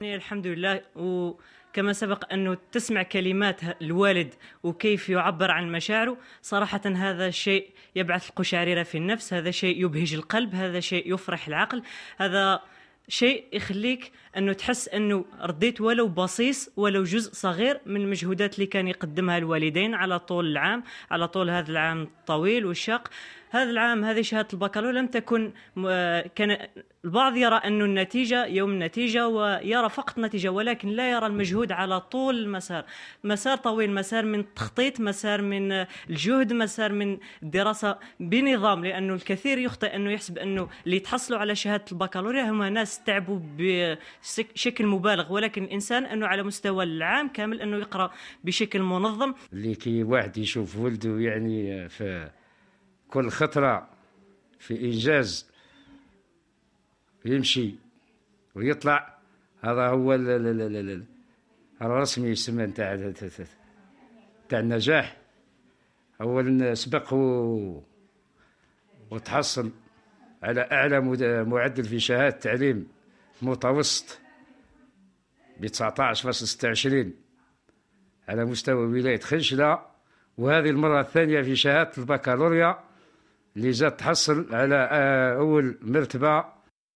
يعني الحمد لله وكما سبق أنه تسمع كلمات الوالد وكيف يعبر عن مشاعره صراحة هذا شيء يبعث القشعريرة في النفس هذا شيء يبهج القلب هذا شيء يفرح العقل هذا شيء يخليك انه تحس انه رديت ولو بصيص ولو جزء صغير من المجهودات اللي كان يقدمها الوالدين على طول العام على طول هذا العام الطويل والشاق هذا العام هذه شهادة البكالوريا لم تكن آه، كان البعض يرى أن النتيجة يوم النتيجة ويرى فقط نتيجة ولكن لا يرى المجهود على طول المسار مسار طويل مسار من التخطيط مسار من آه، الجهد مسار من الدراسة بنظام لأنه الكثير يخطئ أنه يحسب أنه اللي تحصلوا على شهادة البكالوريا هم ناس تعبوا بشكل مبالغ ولكن الإنسان أنه على مستوى العام كامل أنه يقرأ بشكل منظم اللي كي واحد يشوف ولده يعني آه، في كل خطرة في إنجاز يمشي ويطلع هذا هو الرسمي يسمى نتاع تاع النجاح أولا سبق وتحصل على أعلى معدل في شهادة تعليم متوسط ب 19.26 على مستوى ولاية خنشلة وهذه المرة الثانية في شهادة البكالوريا اللي جات تحصل على آه، أول مرتبة